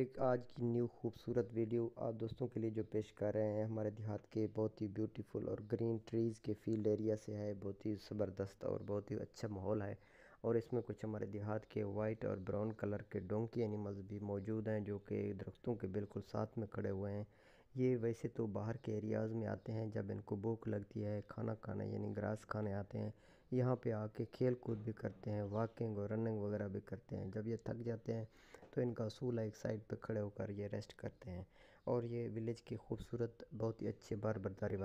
एक आज की न्यू खूबसूरत वीडियो आप दोस्तों के लिए जो पेश कर रहे हैं हमारे देहात के बहुत ही ब्यूटीफुल और ग्रीन ट्रीज़ के फील्ड एरिया से है बहुत ही ज़बरदस्त और बहुत ही अच्छा माहौल है और इसमें कुछ हमारे देहात के वाइट और ब्राउन कलर के डोंकी एनिमल्स भी मौजूद हैं जो कि दरख्तों के बिल्कुल साथ में खड़े हुए हैं ये वैसे तो बाहर के एरियाज़ में आते हैं जब इनको भूख लगती है खाना खाने यानी ग्रास खाने आते हैं यहाँ पे आके खेल कूद भी करते हैं वॉकिंग और रनिंग वगैरह भी करते हैं जब ये थक जाते हैं तो इनका सूला एक साइड पे खड़े होकर ये रेस्ट करते हैं और ये विलेज की खूबसूरत बहुत ही अच्छी बार बर्दाश्त